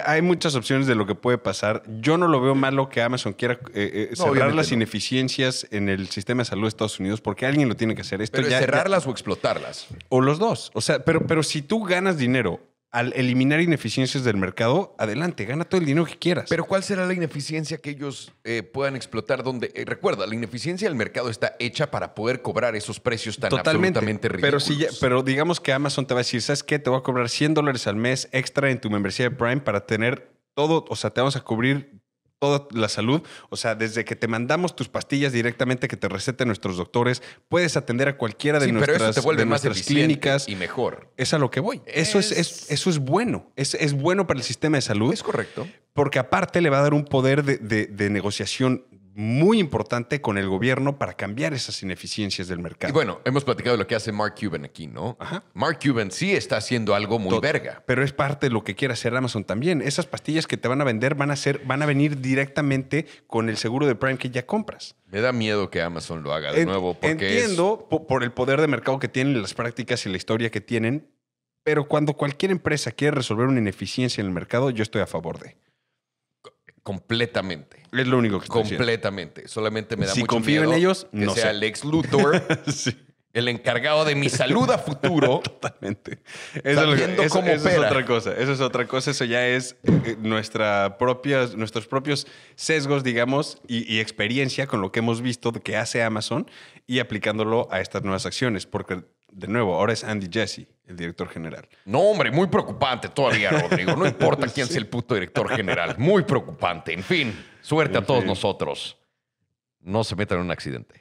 Hay, muchas opciones de lo que puede pasar. Yo no lo veo malo que Amazon quiera eh, eh, cerrar las ineficiencias en el sistema de salud de Estados Unidos porque alguien lo tiene que hacer. Esto pero ya, cerrarlas o explotarlas. O los dos. O sea, pero, pero si tú ganas dinero al eliminar ineficiencias del mercado, adelante, gana todo el dinero que quieras. Pero ¿cuál será la ineficiencia que ellos eh, puedan explotar? Donde eh, recuerda, la ineficiencia del mercado está hecha para poder cobrar esos precios tan Totalmente, absolutamente ridículos. Pero, pero digamos que Amazon te va a decir, ¿sabes qué? Te voy a cobrar 100 dólares al mes extra en tu membresía de Prime para tener todo, o sea, te vamos a cubrir toda la salud. O sea, desde que te mandamos tus pastillas directamente que te receten nuestros doctores, puedes atender a cualquiera de sí, nuestras, pero eso te vuelve de más clínicas. Y mejor. Es a lo que voy. Eso es, eso es bueno. Es, bueno para el sistema de salud. Es correcto. Porque aparte le va a dar un poder de negociación muy importante con el gobierno para cambiar esas ineficiencias del mercado. Y bueno, hemos platicado de lo que hace Mark Cuban aquí, ¿no? Ajá. Mark Cuban sí está haciendo algo muy verga. Pero es parte de lo que quiere hacer Amazon también. Esas pastillas que te van a vender van a ser, van a venir directamente con el seguro de Prime que ya compras. Me da miedo que Amazon lo haga de nuevo. Porque entiendo por el poder de mercado que tienen, las prácticas y la historia que tienen, pero cuando cualquier empresa quiere resolver una ineficiencia en el mercado, yo estoy a favor de. Completamente. Es lo único que estoy Completamente. Solamente me da si mucho confío en ellos, que no sea Luthor. El encargado de mi salud a futuro. Totalmente. Eso, es otra cosa. Eso es otra cosa. Eso ya es eh, nuestra propia, nuestros propios sesgos, digamos, y, y, experiencia con lo que hemos visto de que hace Amazon y aplicándolo a estas nuevas acciones. Porque, de nuevo, ahora es Andy Jesse el director general. No, hombre, muy preocupante todavía, Rodrigo. No importa quién sea el puto director general. Muy preocupante. En fin, suerte a todos nosotros. No se metan en un accidente.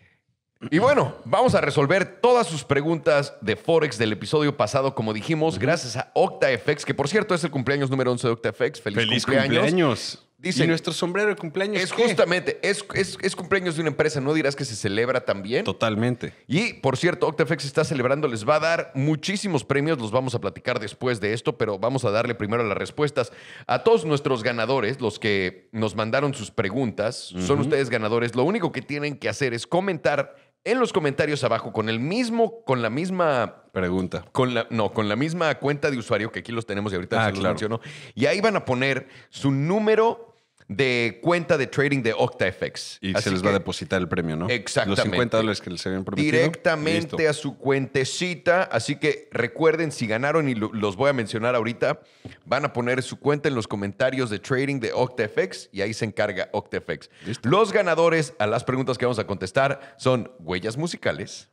Y bueno, vamos a resolver todas sus preguntas de Forex del episodio pasado, como dijimos, gracias a OctaFX, que por cierto es el cumpleaños número 11 de OctaFX. Feliz, Feliz cumpleaños. Dice, nuestro sombrero de cumpleaños? Es justamente, es, es, es, cumpleaños de una empresa, no dirás que se celebra también. Totalmente. Y por cierto, Octafex está celebrando, les va a dar muchísimos premios, los vamos a platicar después de esto, pero vamos a darle primero las respuestas a todos nuestros ganadores, los que nos mandaron sus preguntas, son ustedes ganadores. Lo único que tienen que hacer es comentar en los comentarios abajo con el mismo, con la misma pregunta. Con la, no, con la misma cuenta de usuario que aquí los tenemos y ahorita ah, se los Y ahí van a poner su número de cuenta de trading de OctaFX. Y se les va a depositar el premio, ¿no? Exactamente. Los 50 dólares que les habían prometido. Directamente a su cuentecita. Así que recuerden, si ganaron y los voy a mencionar ahorita, van a poner su cuenta en los comentarios de trading de OctaFX y ahí se encarga OctaFX. Los ganadores a las preguntas que vamos a contestar son huellas musicales.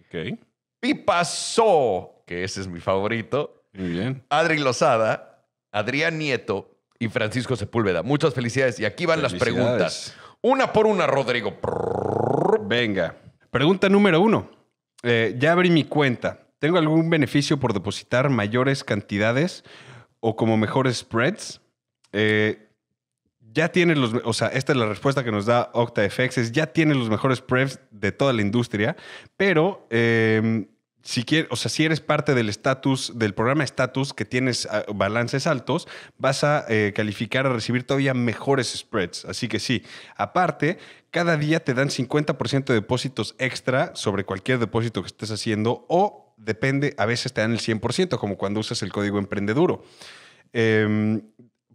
Ok. Pipazo, que ese es mi favorito. Muy bien. Adri Lozada, Adrián Nieto, y Francisco Sepúlveda. Muchas felicidades. Y aquí van las preguntas. Una por una, Rodrigo. Venga. Pregunta número uno. Eh, ya abrí mi cuenta. ¿Tengo algún beneficio por depositar mayores cantidades o como mejores spreads? Eh, ya tienen los, o sea, esta es la respuesta que nos da OctaFX, es ya tienen los mejores spreads de toda la industria, pero eh, si quieres, o sea, si eres parte del estatus, del programa estatus que tienes ah, balances altos, vas a eh, calificar a recibir todavía mejores spreads. Así que sí, aparte, cada día te dan 50% de depósitos extra sobre cualquier depósito que estés haciendo o depende, a veces te dan el 100%, como cuando usas el código emprendeduro. Eh,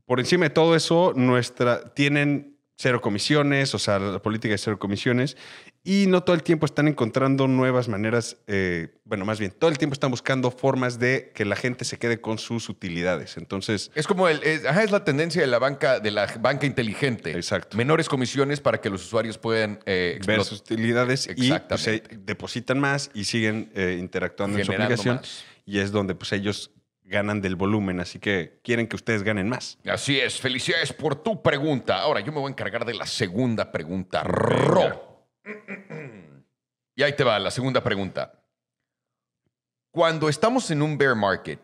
por encima de todo eso, nuestra, tienen cero comisiones, o sea, la política de cero comisiones, y no todo el tiempo están encontrando nuevas maneras, eh, bueno, más bien, todo el tiempo están buscando formas de que la gente se quede con sus utilidades. Entonces... Es como el, ajá, es la tendencia de la banca, de la banca inteligente. Exacto. Menores comisiones para que los usuarios puedan eh, ver sus utilidades y se pues, depositan más y siguen eh, interactuando en su aplicación. Y es donde pues ellos ganan del volumen, así que quieren que ustedes ganen más. Así es, felicidades por tu pregunta. Ahora yo me voy a encargar de la segunda pregunta. Ro. y ahí te va la segunda pregunta. Cuando estamos en un bear market,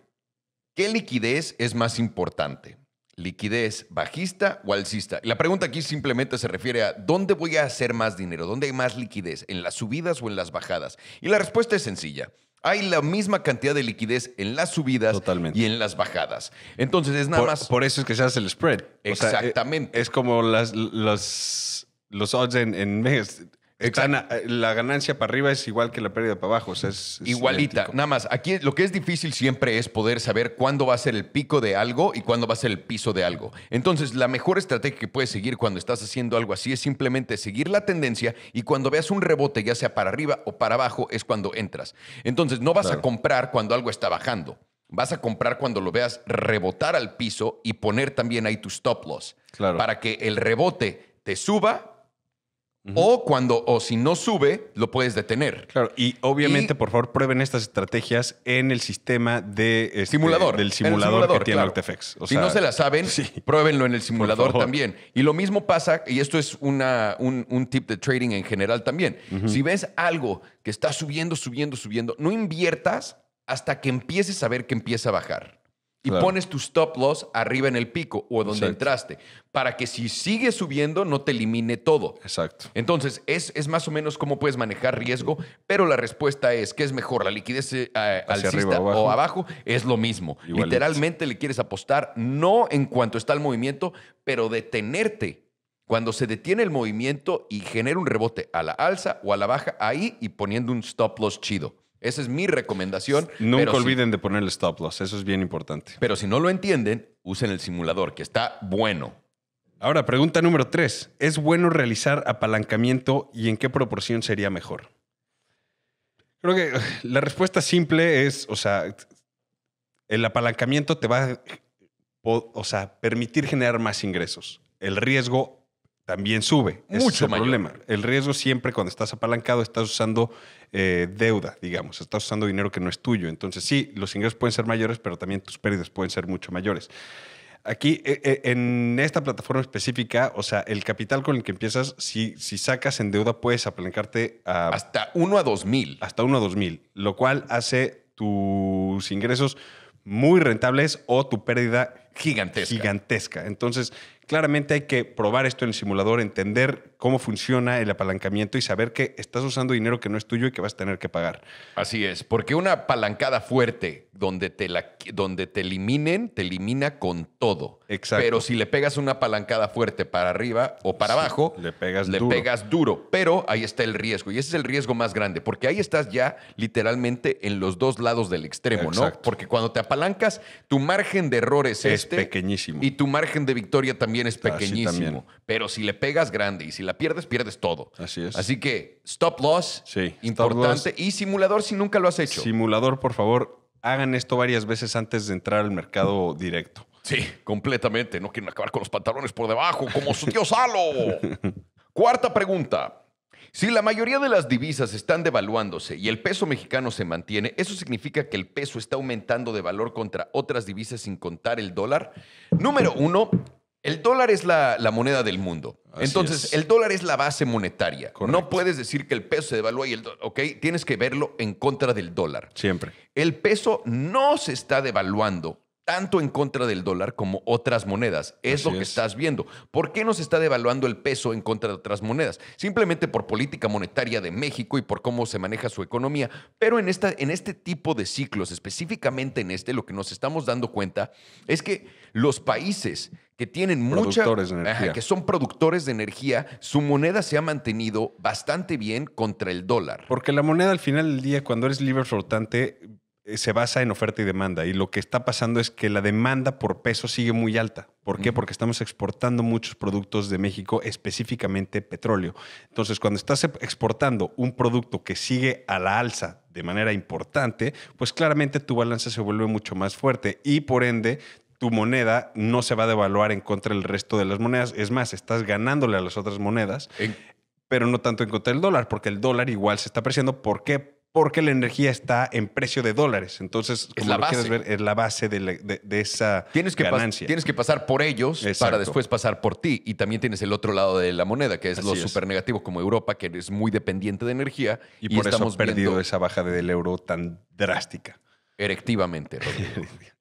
¿qué liquidez es más importante? ¿Liquidez bajista o alcista? La pregunta aquí simplemente se refiere a ¿dónde voy a hacer más dinero? ¿Dónde hay más liquidez? ¿En las subidas o en las bajadas? Y la respuesta es sencilla hay la misma cantidad de liquidez en las subidas y en las bajadas. Entonces es nada más. Por eso es que se hace el spread. Eh, Exactamente. es, como los odds en, en eh, la ganancia para arriba es igual que la pérdida para abajo. es, Igualita. Nada más, aquí lo que es difícil siempre es poder saber cuándo va a ser el pico de algo y cuándo va a ser el piso de algo. Entonces, la mejor estrategia que puedes seguir cuando estás haciendo algo así es simplemente seguir la tendencia y cuando veas un rebote, ya sea para arriba o para abajo, es cuando entras. Entonces, no vas a comprar cuando algo está bajando. Vas a comprar cuando lo veas rebotar al piso y poner también ahí tu stop loss. Claro. Para que el rebote te suba o cuando, o si no sube, lo puedes detener. Claro, y obviamente, por favor, prueben estas estrategias en el sistema de este, simulador, del simulador, que tiene si no se la saben, pruébenlo en el simulador también. Y lo mismo pasa, y esto es un, tip de trading en general también. Si ves algo que está subiendo, subiendo, subiendo, no inviertas hasta que empieces a ver que empieza a bajar y pones tu stop loss arriba en el pico o donde entraste, para que si sigue subiendo no te elimine todo. Exacto. Entonces, es, más o menos cómo puedes manejar riesgo, pero la respuesta es que es mejor la liquidez eh, alcista o abajo, es lo mismo. Literalmente le quieres apostar, no en cuanto está el movimiento, pero detenerte. Cuando se detiene el movimiento y genera un rebote a la alza o a la baja, ahí y poniendo un stop loss chido. Esa es mi recomendación. Nunca olviden de ponerle stop loss, eso es bien importante. Pero si no lo entienden, usen el simulador, que está bueno. Ahora, pregunta número tres. ¿Es bueno realizar apalancamiento y en qué proporción sería mejor? Creo que la respuesta simple es, o sea, el apalancamiento te va a o permitir generar más ingresos. El riesgo también sube. Mucho es el problema. El riesgo siempre cuando estás apalancado estás usando eh, deuda, digamos, estás usando dinero que no es tuyo. Entonces sí, los ingresos pueden ser mayores, pero también tus pérdidas pueden ser mucho mayores. Aquí, eh, eh, en esta plataforma específica, o sea, el capital con el que empiezas, si, si sacas en deuda, puedes apalancarte a... Hasta 1 a 2 mil. Hasta 1 a 2 mil, lo cual hace tus ingresos muy rentables o tu pérdida gigantesca. Gigantesca. Entonces, Claramente hay que probar esto en el simulador, entender cómo funciona el apalancamiento y saber que estás usando dinero que no es tuyo y que vas a tener que pagar. Así es, porque una apalancada fuerte donde te, donde te eliminen, te elimina con todo. Pero si le pegas una apalancada fuerte para arriba o para abajo, le, pegas, le duro. pegas duro. Pero ahí está el riesgo y ese es el riesgo más grande, porque ahí estás ya literalmente en los dos lados del extremo, ¿no? Porque cuando te apalancas, tu margen de error es, es este, pequeñísimo. Y tu margen de victoria también es pequeñísimo. Pero si le pegas grande y si la pierdes, pierdes todo. Así es. Así que stop loss, sí, importante. Y simulador si nunca lo has hecho. Simulador, por favor, hagan esto varias veces antes de entrar al mercado directo. Sí, completamente. No quieren acabar con los pantalones por debajo, como su tío Salo. Cuarta pregunta. Si la mayoría de las divisas están devaluándose y el peso mexicano se mantiene, ¿eso significa que el peso está aumentando de valor contra otras divisas sin contar el dólar? Número uno, el dólar es la, moneda del mundo. Entonces, el dólar es la base monetaria. No puedes decir que el peso se devalúa y el dólar, ¿ok? Tienes que verlo en contra del dólar. Siempre. El peso no se está devaluando tanto en contra del dólar como otras monedas. Es lo que estás viendo. ¿Por qué no se está devaluando el peso en contra de otras monedas? Simplemente por política monetaria de México y por cómo se maneja su economía. Pero en, esta, en este tipo de ciclos, específicamente en este, lo que nos estamos dando cuenta es que los países que tienen mucha, que son productores de energía, su moneda se ha mantenido bastante bien contra el dólar. Porque la moneda al final del día, cuando eres libre flotante, eh, se basa en oferta y demanda. Y lo que está pasando es que la demanda por peso sigue muy alta. ¿Por qué? Porque estamos exportando muchos productos de México, específicamente petróleo. Entonces, cuando estás exportando un producto que sigue a la alza de manera importante, pues claramente tu balanza se vuelve mucho más fuerte y por ende tu moneda no se va a devaluar en contra del resto de las monedas. Es más, estás ganándole a las otras monedas, pero no tanto en contra del dólar, porque el dólar igual se está apreciando. ¿Por qué? Porque la energía está en precio de dólares. Entonces, como la lo quieres ver, es la base de, esa tienes que ganancia. Tienes que pasar por ellos para después pasar por ti. Y también tienes el otro lado de la moneda, que es lo súper negativo, como Europa, que es muy dependiente de energía. Y, por eso hemos perdido esa baja del euro tan drástica. Erectivamente,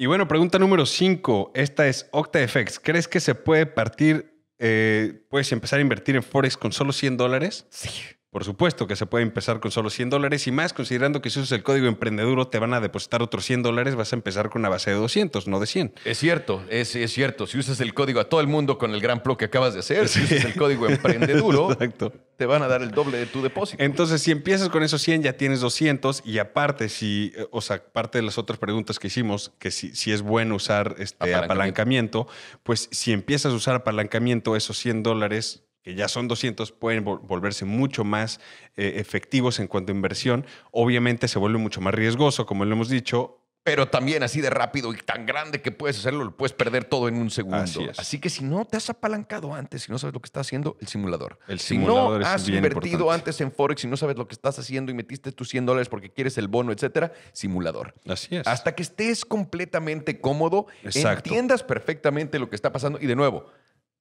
Y bueno, pregunta número 5. Esta es OctaFX. ¿Crees que se puede partir, eh, puedes empezar a invertir en Forex con solo 100 dólares? Sí. Por supuesto que se puede empezar con solo 100 dólares y más, considerando que si usas el código emprendeduro te van a depositar otros 100 dólares, vas a empezar con una base de 200, no de 100. Es cierto, es, cierto. Si usas el código a todo el mundo con el gran plo que acabas de hacer, si usas el código emprendeduro, te van a dar el doble de tu depósito. Entonces, si empiezas con esos 100, ya tienes 200 y aparte, si, eh, o sea, aparte de las otras preguntas que hicimos, que si, es bueno usar este apalancamiento. apalancamiento, pues si empiezas a usar apalancamiento, esos 100 dólares ya son 200, pueden volverse mucho más eh, efectivos en cuanto a inversión. Obviamente se vuelve mucho más riesgoso, como lo hemos dicho. Pero también así de rápido y tan grande que puedes hacerlo, lo puedes perder todo en un segundo. Así, que si no te has apalancado antes, si no sabes lo que estás haciendo, el simulador. El simulador si no has invertido antes en Forex, y no sabes lo que estás haciendo y metiste tus 100 dólares porque quieres el bono, etcétera, simulador. Así es. Hasta que estés completamente cómodo, entiendas perfectamente lo que está pasando. Y de nuevo,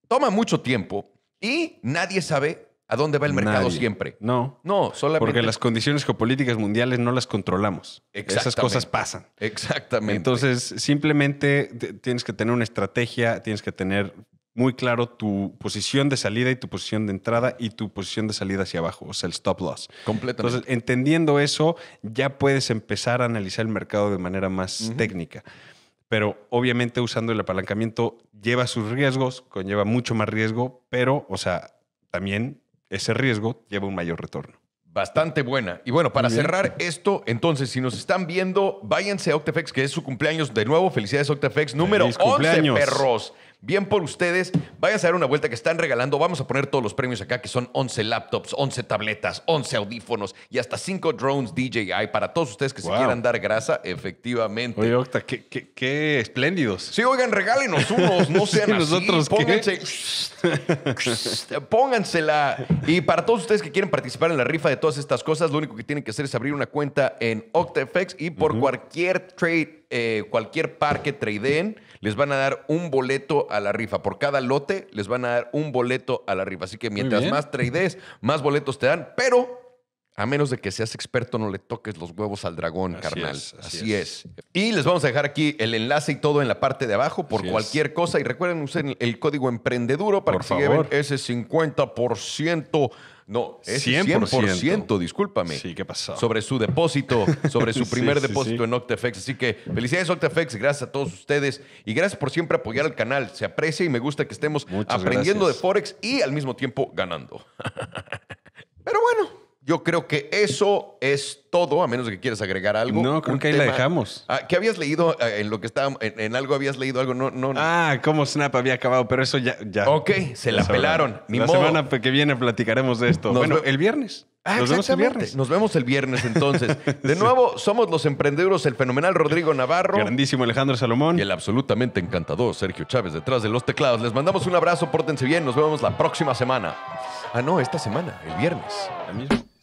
toma mucho tiempo y nadie sabe a dónde va el mercado siempre. No. No, solamente. Porque las condiciones geopolíticas mundiales no las controlamos. Esas cosas pasan. Exactamente. Entonces, simplemente tienes que tener una estrategia, tienes que tener muy claro tu posición de salida y tu posición de entrada y tu posición de salida hacia abajo, o sea, el stop loss. completamente. Entonces, entendiendo eso, ya puedes empezar a analizar el mercado de manera más técnica pero obviamente usando el apalancamiento lleva sus riesgos, conlleva mucho más riesgo, pero, o sea, también ese riesgo lleva un mayor retorno. Bastante buena. Y bueno, para cerrar esto, entonces, si nos están viendo, váyanse a OctaFX, que es su cumpleaños. De nuevo, felicidades OctaFX número 11, perros. Bien por ustedes. Vayan a dar una vuelta que están regalando. Vamos a poner todos los premios acá, que son 11 laptops, 11 tabletas, 11 audífonos y hasta 5 drones DJI para todos ustedes que se quieran dar grasa, efectivamente. Oye, Octa, qué, qué, qué espléndidos. Sí, oigan, regálenos unos, no sean sí, así. nosotros Pónganse, póngansela. Y para todos ustedes que quieren participar en la rifa de todas estas cosas, lo único que tienen que hacer es abrir una cuenta en OctaFX y por cualquier trade eh, cualquier par que tradeen, les van a dar un boleto a la rifa. Por cada lote, les van a dar un boleto a la rifa. Así que mientras más tradees, más boletos te dan, pero a menos de que seas experto, no le toques los huevos al dragón, carnal. así, es. Y les vamos a dejar aquí el enlace y todo en la parte de abajo por cualquier cosa. Y recuerden, usen el código emprendeduro para que se lleven ese 50% no, es 100%. discúlpame. Sí, ¿qué pasó? Sobre su depósito, sobre su primer depósito en OctaFX. Así que felicidades OctaFX, gracias a todos ustedes y gracias por siempre apoyar al canal. Se aprecia y me gusta que estemos aprendiendo de Forex y al mismo tiempo ganando. Pero bueno, yo creo que eso es todo, a menos que quieras agregar algo. No, creo que ahí la dejamos. Ah, ¿Qué habías leído eh, en lo que estaba, en, algo habías leído algo? No, no, Ah, cómo Snap había acabado, pero eso ya. ya. Ok, se la, pelaron. la semana que viene platicaremos de esto. bueno, el viernes. Ah, Nos vemos el viernes. Nos vemos el viernes entonces. De nuevo, somos los emprendedores, el fenomenal Rodrigo Navarro. Grandísimo Alejandro Salomón. Y el absolutamente encantador Sergio Chávez detrás de los teclados. Les mandamos un abrazo, pórtense bien, nos vemos la próxima semana. Ah, no, esta semana, el viernes. La